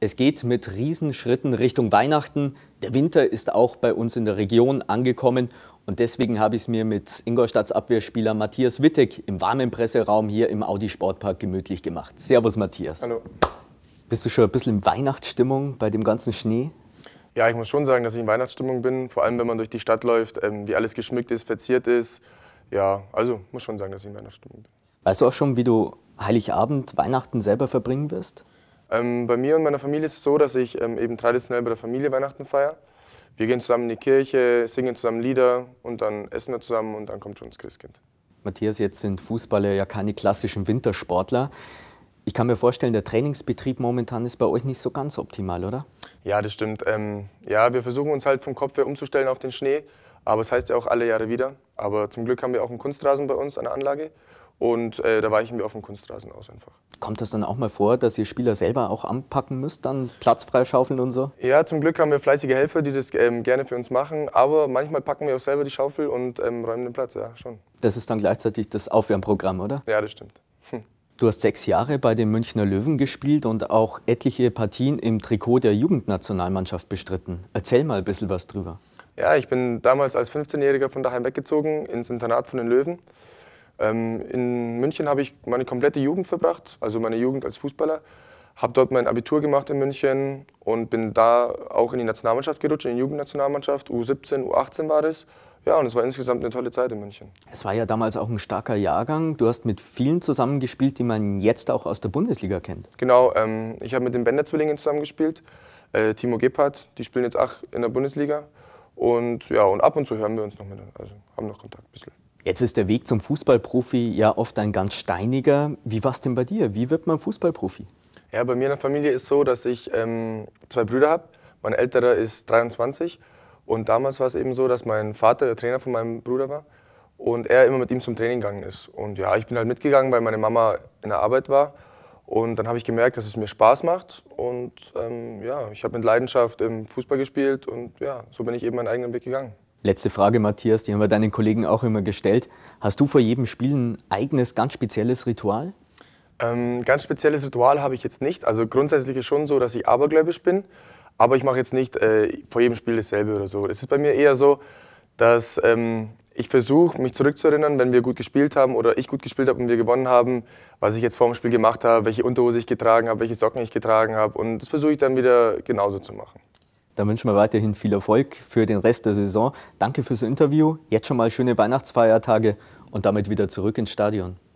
Es geht mit Riesenschritten Richtung Weihnachten. Der Winter ist auch bei uns in der Region angekommen und deswegen habe ich es mir mit Ingolstadts Abwehrspieler Matthias Wittek im warmen Presseraum hier im Audi Sportpark gemütlich gemacht. Servus Matthias. Hallo. Bist du schon ein bisschen in Weihnachtsstimmung bei dem ganzen Schnee? Ja, ich muss schon sagen, dass ich in Weihnachtsstimmung bin, vor allem wenn man durch die Stadt läuft, ähm, wie alles geschmückt ist, verziert ist. Ja, also muss schon sagen, dass ich in Weihnachtsstimmung bin. Weißt du auch schon, wie du Heiligabend, Weihnachten selber verbringen wirst? Ähm, bei mir und meiner Familie ist es so, dass ich ähm, eben traditionell bei der Familie Weihnachten feiere. Wir gehen zusammen in die Kirche, singen zusammen Lieder und dann essen wir zusammen und dann kommt schon das Christkind. Matthias, jetzt sind Fußballer ja keine klassischen Wintersportler. Ich kann mir vorstellen, der Trainingsbetrieb momentan ist bei euch nicht so ganz optimal, oder? Ja, das stimmt. Ähm, ja, wir versuchen uns halt vom Kopf her umzustellen auf den Schnee. Aber es das heißt ja auch alle Jahre wieder. Aber zum Glück haben wir auch einen Kunstrasen bei uns an der Anlage. Und äh, da weichen wir auf dem Kunstrasen aus einfach. Kommt das dann auch mal vor, dass ihr Spieler selber auch anpacken müsst, dann Platz freischaufeln und so? Ja, zum Glück haben wir fleißige Helfer, die das ähm, gerne für uns machen. Aber manchmal packen wir auch selber die Schaufel und ähm, räumen den Platz, ja, schon. Das ist dann gleichzeitig das Aufwärmprogramm, oder? Ja, das stimmt. Hm. Du hast sechs Jahre bei den Münchner Löwen gespielt und auch etliche Partien im Trikot der Jugendnationalmannschaft bestritten. Erzähl mal ein bisschen was drüber. Ja, ich bin damals als 15-Jähriger von daheim weggezogen ins Internat von den Löwen ähm, in München habe ich meine komplette Jugend verbracht, also meine Jugend als Fußballer. Habe dort mein Abitur gemacht in München und bin da auch in die Nationalmannschaft gerutscht, in die Jugendnationalmannschaft. U17, U18 war das. Ja, und es war insgesamt eine tolle Zeit in München. Es war ja damals auch ein starker Jahrgang. Du hast mit vielen zusammengespielt, die man jetzt auch aus der Bundesliga kennt. Genau, ähm, ich habe mit den Bender-Zwillingen zusammengespielt. Äh, Timo Gebhardt, die spielen jetzt auch in der Bundesliga. Und ja, und ab und zu hören wir uns noch mit, also haben noch Kontakt ein bisschen. Jetzt ist der Weg zum Fußballprofi ja oft ein ganz steiniger. Wie war es denn bei dir? Wie wird man Fußballprofi? Ja, bei mir in der Familie ist es so, dass ich ähm, zwei Brüder habe. Mein älterer ist 23 und damals war es eben so, dass mein Vater der Trainer von meinem Bruder war und er immer mit ihm zum Training gegangen ist. Und ja, ich bin halt mitgegangen, weil meine Mama in der Arbeit war und dann habe ich gemerkt, dass es mir Spaß macht und ähm, ja, ich habe mit Leidenschaft im Fußball gespielt und ja, so bin ich eben meinen eigenen Weg gegangen. Letzte Frage, Matthias, die haben wir deinen Kollegen auch immer gestellt. Hast du vor jedem Spiel ein eigenes, ganz spezielles Ritual? Ähm, ganz spezielles Ritual habe ich jetzt nicht. Also grundsätzlich ist schon so, dass ich abergläubisch bin, aber ich mache jetzt nicht äh, vor jedem Spiel dasselbe oder so. Es ist bei mir eher so, dass ähm, ich versuche, mich zurückzuerinnern, wenn wir gut gespielt haben oder ich gut gespielt habe und wir gewonnen haben, was ich jetzt vor dem Spiel gemacht habe, welche Unterhose ich getragen habe, welche Socken ich getragen habe. Und das versuche ich dann wieder genauso zu machen. Da wünschen wir weiterhin viel Erfolg für den Rest der Saison. Danke fürs Interview. Jetzt schon mal schöne Weihnachtsfeiertage und damit wieder zurück ins Stadion.